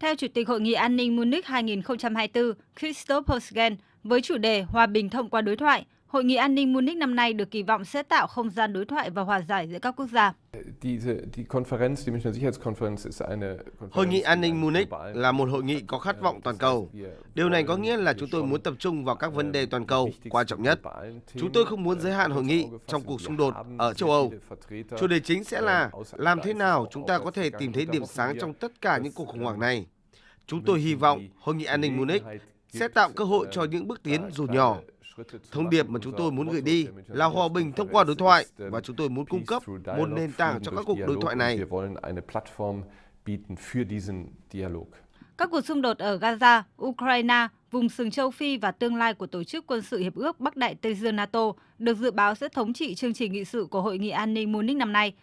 Theo Chủ tịch Hội nghị An ninh Munich 2024 Christoph Holzgen, với chủ đề Hòa bình thông qua đối thoại, Hội nghị an ninh Munich năm nay được kỳ vọng sẽ tạo không gian đối thoại và hòa giải giữa các quốc gia. Hội nghị an ninh Munich là một hội nghị có khát vọng toàn cầu. Điều này có nghĩa là chúng tôi muốn tập trung vào các vấn đề toàn cầu ähm, quan trọng nhất. Chúng tôi không muốn äh, giới hạn hội nghị trong cuộc xung đột ở châu Âu. Chủ đề chính sẽ äh, là làm thế nào chúng ta có thể tìm thấy điểm sáng trong tất cả những cuộc khủng hoảng này. Chúng tôi hy vọng hội nghị an ninh Munich sẽ tạo cơ hội äh, cho những bước tiến dù nhỏ Thông điệp mà chúng tôi muốn gửi đi là hòa bình thông qua đối thoại và chúng tôi muốn cung cấp một nền tảng cho các cuộc đối thoại này. Các cuộc xung đột ở Gaza, Ukraine, vùng sừng châu Phi và tương lai của Tổ chức Quân sự Hiệp ước Bắc Đại Tây Dương NATO được dự báo sẽ thống trị chương trình nghị sự của Hội nghị an ninh Munich năm nay –